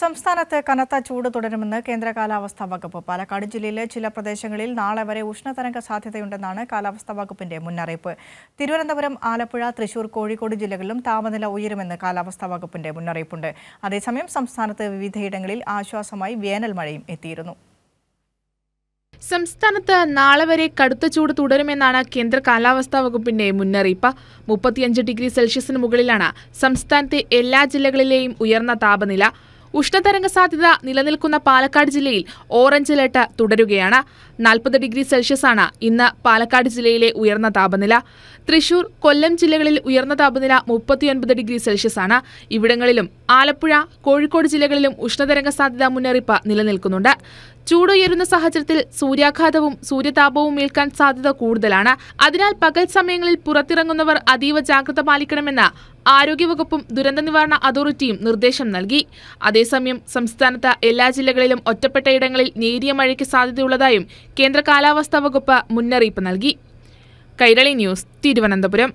സംസ്ഥാനത്ത് കനത്ത ചൂട് തുടരുമെന്ന് കേന്ദ്ര കാലാവസ്ഥാ വകുപ്പ് പാലക്കാട് ജില്ലയിലെ ചില പ്രദേശങ്ങളിൽ നാളെ വരെ ഉഷ്ണതരംഗ സാധ്യതയുണ്ടെന്നാണ് കാലാവസ്ഥാ വകുപ്പിന്റെ മുന്നറിയിപ്പ് തിരുവനന്തപുരം ആലപ്പുഴ തൃശൂർ കോഴിക്കോട് ജില്ലകളിലും താപനില ഉയരുമെന്ന് കാലാവസ്ഥാ വകുപ്പിന്റെ മുന്നറിയിപ്പുണ്ട് അതേസമയം സംസ്ഥാനത്ത് വിവിധയിടങ്ങളിൽ ആശ്വാസമായി വേനൽ മഴയും എത്തിയിരുന്നു സംസ്ഥാനത്ത് നാളെ വരെ കടുത്ത ചൂട് തുടരുമെന്നാണ് കേന്ദ്ര കാലാവസ്ഥാ വകുപ്പിന്റെ മുന്നറിയിപ്പ് മുപ്പത്തിയഞ്ച് ഡിഗ്രി സെൽഷ്യസിന് മുകളിലാണ് സംസ്ഥാനത്തെ എല്ലാ ജില്ലകളിലെയും ഉയർന്ന താപനില ഉഷ്ണതരംഗ സാധ്യത നിലനിൽക്കുന്ന പാലക്കാട് ജില്ലയിൽ ഓറഞ്ച് അലേർട്ട് തുടരുകയാണ് നാൽപ്പത് ഡിഗ്രി സെൽഷ്യസാണ് ഇന്ന് പാലക്കാട് ജില്ലയിലെ ഉയർന്ന താപനില തൃശൂർ കൊല്ലം ജില്ലകളിൽ ഉയർന്ന താപനില മുപ്പത്തിയൊൻപത് ഡിഗ്രി സെൽഷ്യസാണ് ഇവിടങ്ങളിലും ആലപ്പുഴ കോഴിക്കോട് ജില്ലകളിലും ഉഷ്ണതരംഗ സാധ്യതാ മുന്നറിയിപ്പ് നിലനിൽക്കുന്നുണ്ട് ചൂടുയരുന്ന സാഹചര്യത്തിൽ സൂര്യാഘാതവും സൂര്യതാപവും ഏൽക്കാൻ സാധ്യത കൂടുതലാണ് അതിനാൽ പകൽ സമയങ്ങളിൽ പുറത്തിറങ്ങുന്നവർ അതീവ ജാഗ്രത പാലിക്കണമെന്ന് ആരോഗ്യവകുപ്പും ദുരന്ത നിവാരണ അതോറിറ്റിയും നിർദ്ദേശം നൽകി അതേസമയം സംസ്ഥാനത്ത് എല്ലാ ജില്ലകളിലും ഒറ്റപ്പെട്ട ഇടങ്ങളിൽ നേരിയ മഴയ്ക്ക് സാധ്യതയുള്ളതായും കേന്ദ്ര കാലാവസ്ഥാ വകുപ്പ് മുന്നറിയിപ്പ് നൽകി കൈരളി ന്യൂസ് തിരുവനന്തപുരം